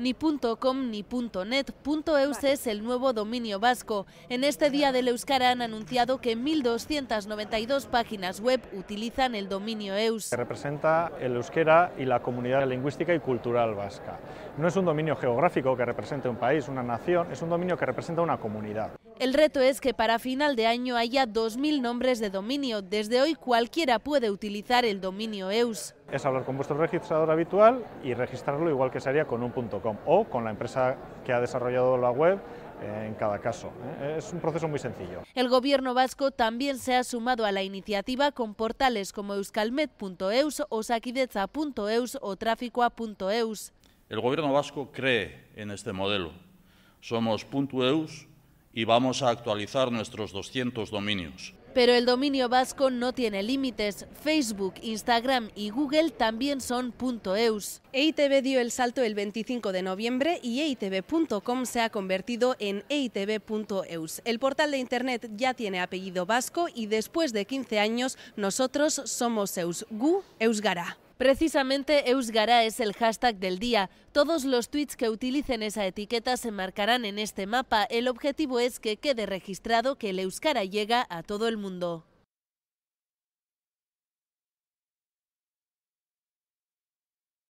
Ni .com ni .net, es el nuevo dominio vasco. En este Día del Euskara han anunciado que 1.292 páginas web utilizan el dominio .eus. representa el euskera y la comunidad lingüística y cultural vasca. No es un dominio geográfico que represente un país, una nación, es un dominio que representa una comunidad. El reto es que para final de año haya 2.000 nombres de dominio. Desde hoy cualquiera puede utilizar el dominio EUS. Es hablar con vuestro registrador habitual y registrarlo igual que se haría con un .com o con la empresa que ha desarrollado la web eh, en cada caso. ¿eh? Es un proceso muy sencillo. El gobierno vasco también se ha sumado a la iniciativa con portales como euskalmet.eus, saquideza.eus o tráfico.eus. El gobierno vasco cree en este modelo. Somos .eus y vamos a actualizar nuestros 200 dominios. Pero el dominio vasco no tiene límites. Facebook, Instagram y Google también son .eus. EITB dio el salto el 25 de noviembre y eitb.com se ha convertido en eitb.eus. El portal de internet ya tiene apellido vasco y después de 15 años nosotros somos eus, eusgara. Precisamente Euskara es el hashtag del día. Todos los tweets que utilicen esa etiqueta se marcarán en este mapa. El objetivo es que quede registrado que el Euskara llega a todo el mundo.